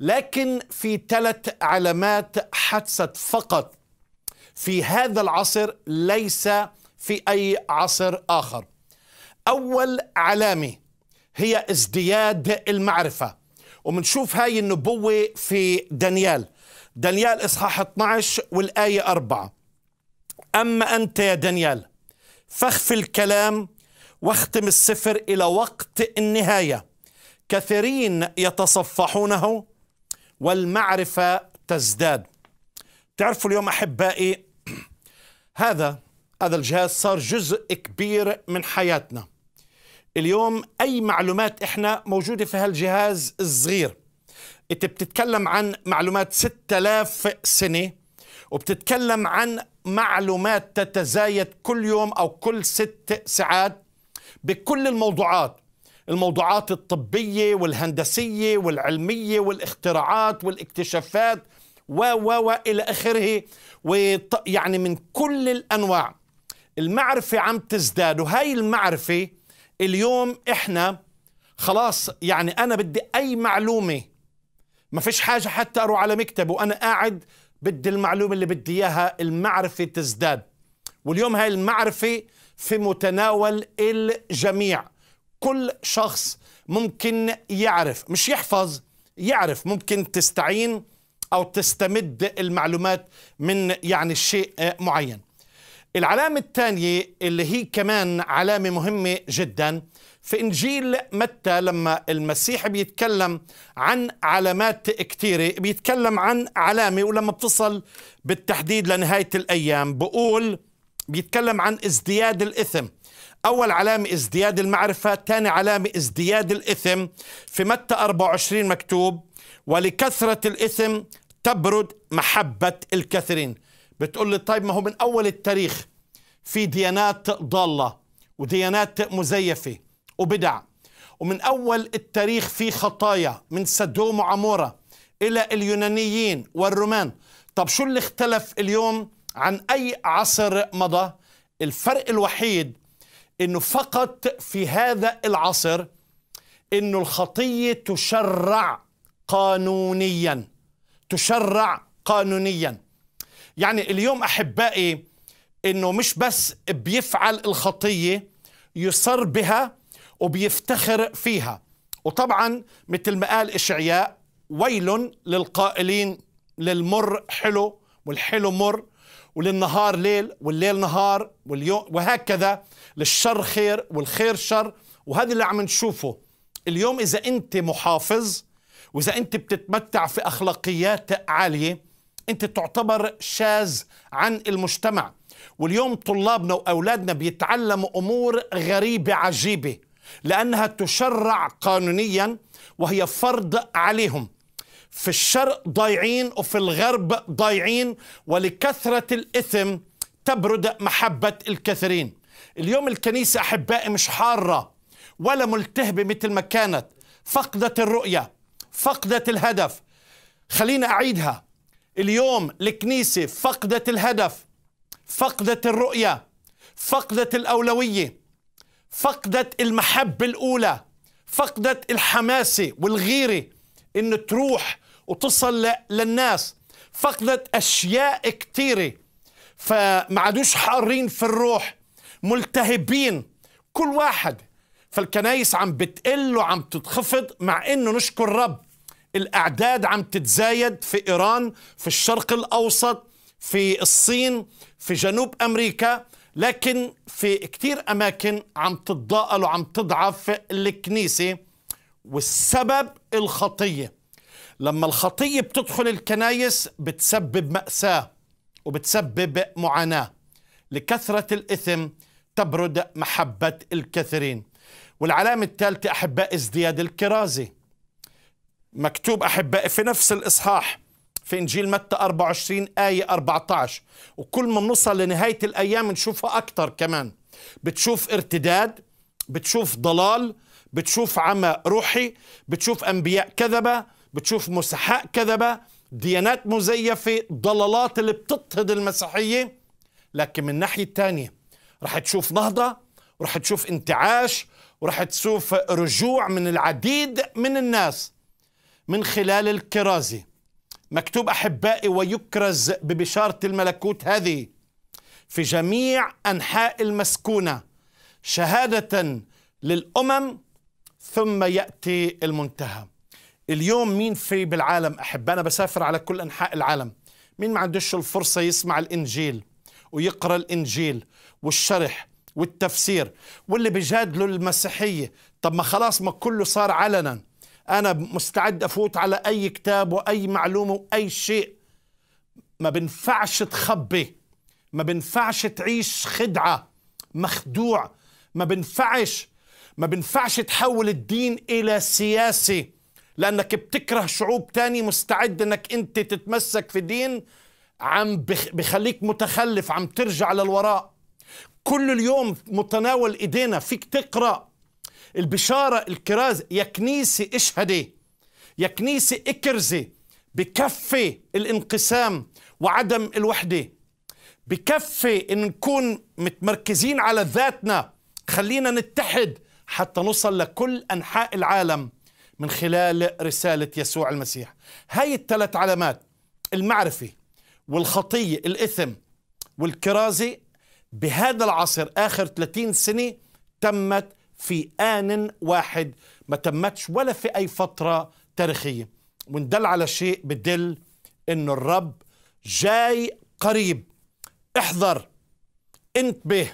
لكن في ثلاث علامات حدثت فقط في هذا العصر ليس في أي عصر آخر أول علامة هي ازدياد المعرفة ومنشوف هاي النبوة في دانيال دانيال إصحاح 12 والآية 4 أما أنت يا دانيال فاخفي الكلام واختم السفر إلى وقت النهاية كثيرين يتصفحونه والمعرفة تزداد تعرفوا اليوم أحبائي هذا هذا الجهاز صار جزء كبير من حياتنا اليوم أي معلومات إحنا موجودة في هالجهاز الصغير أنت بتتكلم عن معلومات 6000 سنة وبتتكلم عن معلومات تتزايد كل يوم أو كل ست ساعات بكل الموضوعات الموضوعات الطبية والهندسية والعلمية والاختراعات والاكتشافات و و و إلى آخره يعني من كل الأنواع المعرفة عم تزداد وهي المعرفة اليوم إحنا خلاص يعني أنا بدي أي معلومة ما فيش حاجة حتى أروح على مكتب وأنا قاعد بدي المعلومة اللي بدي إياها المعرفة تزداد واليوم هاي المعرفة في متناول الجميع كل شخص ممكن يعرف مش يحفظ يعرف ممكن تستعين أو تستمد المعلومات من يعني شيء آه، معين العلامة الثانية اللي هي كمان علامة مهمة جدا في إنجيل متى لما المسيح بيتكلم عن علامات كثيرة بيتكلم عن علامة ولما بتصل بالتحديد لنهاية الأيام بقول بيتكلم عن ازدياد الإثم أول علامة ازدياد المعرفة ثاني علامة ازدياد الإثم في متى 24 مكتوب ولكثرة الإثم تبرد محبة الكثيرين بتقول لي طيب ما هو من أول التاريخ في ديانات ضالة وديانات مزيفة وبدع ومن أول التاريخ في خطايا من سدوم وعمورة إلى اليونانيين والرومان طب شو اللي اختلف اليوم عن أي عصر مضى الفرق الوحيد أنه فقط في هذا العصر أنه الخطية تشرع قانونيا تشرع قانونيا يعني اليوم أحبائي أنه مش بس بيفعل الخطية يصر بها وبيفتخر فيها وطبعا مثل ما قال إشعياء ويل للقائلين للمر حلو والحلو مر وللنهار ليل والليل نهار واليوم وهكذا للشر خير والخير شر وهذا اللي عم نشوفه اليوم إذا أنت محافظ وإذا أنت بتتمتع في أخلاقيات عالية أنت تعتبر شاذ عن المجتمع واليوم طلابنا وأولادنا بيتعلموا أمور غريبة عجيبة لأنها تشرع قانونيا وهي فرض عليهم في الشرق ضايعين وفي الغرب ضايعين ولكثرة الإثم تبرد محبة الكثيرين اليوم الكنيسة أحبائي مش حارة ولا ملتهبة مثل ما كانت فقدت الرؤية فقدت الهدف خلينا أعيدها اليوم الكنيسة فقدت الهدف فقدت الرؤية فقدت الأولوية فقدت المحبة الأولى فقدت الحماسة والغيرة ان تروح وتصل للناس فقدت اشياء كثيره فما عادوش حارين في الروح ملتهبين كل واحد فالكنايس عم بتقل وعم تتخفض مع انه نشكر الرب الاعداد عم تتزايد في ايران في الشرق الاوسط في الصين في جنوب امريكا لكن في كثير اماكن عم تتضاءل وعم تضعف الكنيسه والسبب الخطيه لما الخطيه بتدخل الكنايس بتسبب ماساه وبتسبب معاناه لكثره الاثم تبرد محبه الكثيرين والعلامه الثالثه احباء ازدياد الكرازه مكتوب احبائي في نفس الاصحاح في انجيل متى 24 ايه 14 وكل ما بنوصل لنهايه الايام نشوفها اكثر كمان بتشوف ارتداد بتشوف ضلال بتشوف عمى روحي بتشوف أنبياء كذبة بتشوف مسحاء كذبة ديانات مزيفة ضلالات اللي بتضطهد المسيحية لكن من الناحية الثانية رح تشوف نهضة ورح تشوف انتعاش ورح تشوف رجوع من العديد من الناس من خلال الكرازة مكتوب أحبائي ويكرز ببشارة الملكوت هذه في جميع أنحاء المسكونة شهادة للأمم ثم يأتي المنتهى اليوم مين في بالعالم أحب أنا بسافر على كل أنحاء العالم مين ما عندوش الفرصة يسمع الإنجيل ويقرأ الإنجيل والشرح والتفسير واللي بيجادلوا المسيحية طب ما خلاص ما كله صار علنا أنا مستعد أفوت على أي كتاب وأي معلومة وأي شيء ما بنفعش تخبي ما بنفعش تعيش خدعة مخدوع ما بنفعش ما بنفعش تحول الدين إلى سياسي لأنك بتكره شعوب تاني مستعد أنك أنت تتمسك في دين عم بخليك متخلف عم ترجع للوراء كل اليوم متناول إيدينا فيك تقرأ البشارة الكراز يا كنيسة اشهدي يا كنيسة اكرزي بكفي الانقسام وعدم الوحدة بكفي ان نكون متمركزين على ذاتنا خلينا نتحد حتى نوصل لكل أنحاء العالم من خلال رسالة يسوع المسيح هاي الثلاث علامات المعرفة والخطية الإثم والكرازة بهذا العصر آخر 30 سنة تمت في آن واحد ما تمتش ولا في أي فترة تاريخية وندل على شيء بدل إنه الرب جاي قريب احذر انتبه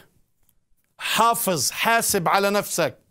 حافظ حاسب على نفسك